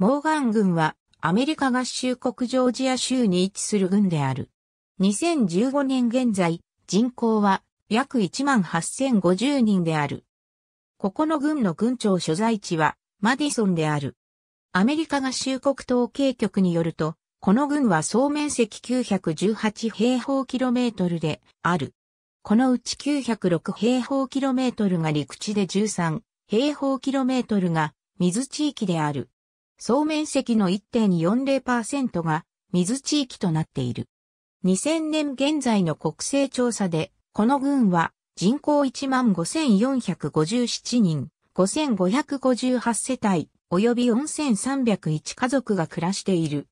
モーガン軍はアメリカ合衆国ジョージア州に位置する軍である。2015年現在、人口は約18,050人である。ここの軍の軍庁所在地はマディソンである。アメリカ合衆国統計局によると、この軍は総面積918平方キロメートルである。このうち906平方キロメートルが陸地で13平方キロメートルが水地域である。総面積の1.40%が水地域となっている。2000年現在の国勢調査で、この群は人口15,457人、5,558世帯、及び4,301家族が暮らしている。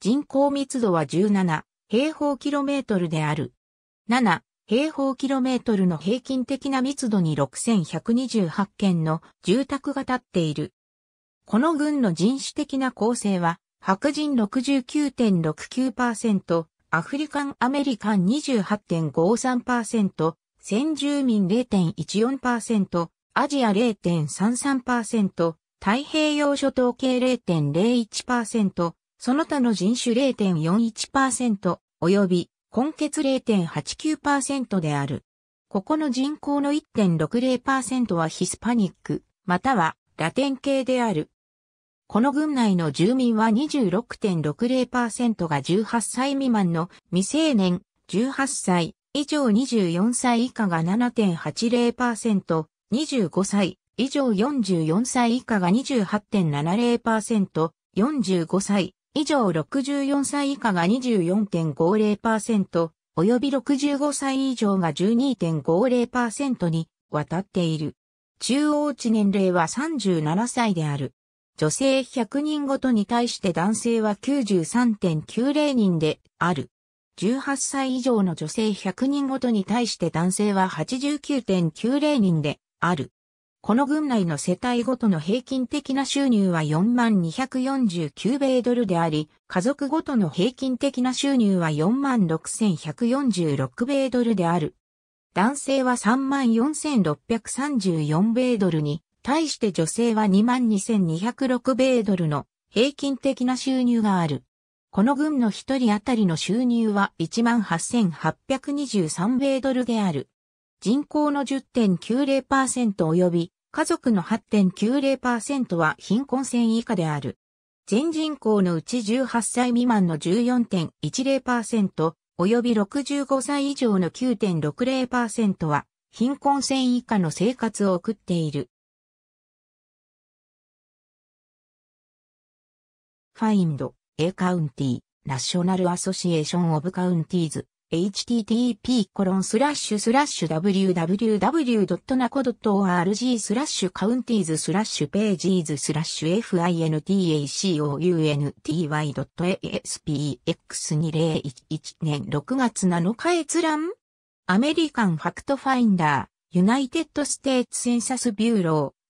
人口密度は17平方キロメートルである。7平方キロメートルの平均的な密度に6,128件の住宅が建っている。この軍の人種的な構成は、白人69.69%、アフリカンアメリカン28.53%、先住民0.14%、アジア0.33%、太平洋諸島系0.01%、その他の人種0.41%、及び、根血0.89%である。ここの人口の1.60%はヒスパニック、またはラテン系である。この郡内の住民は26.60%が18歳未満の未成年、18歳以上24歳以下が7.80%、25歳以上44歳以下が28.70%、45歳以上64歳以下が24.50%、及び65歳以上が12.50%に渡っている。中央値年齢は37歳である。女性100人ごとに対して男性は93.90人である。18歳以上の女性100人ごとに対して男性は89.90人である。この群内の世帯ごとの平均的な収入は4249米ドルであり、家族ごとの平均的な収入は46146米ドルである。男性は34634米ドルに、対して女性は22,206米ドルの平均的な収入がある。この軍の一人当たりの収入は18,823米ドルである。人口の10.90%及び家族の8.90%は貧困線以下である。全人口のうち18歳未満の14.10%及び65歳以上の9.60%は貧困線以下の生活を送っている。find, a county, national association of counties, http コロンスラッシュスラッシュ www.naco.org スラッシュカウンティーズスラッシュページーズスラッシュ fintacounty.aspx2011 年6月7日閲覧アメリカンファクトファインダーユナイテッドステーツセンサスビューロー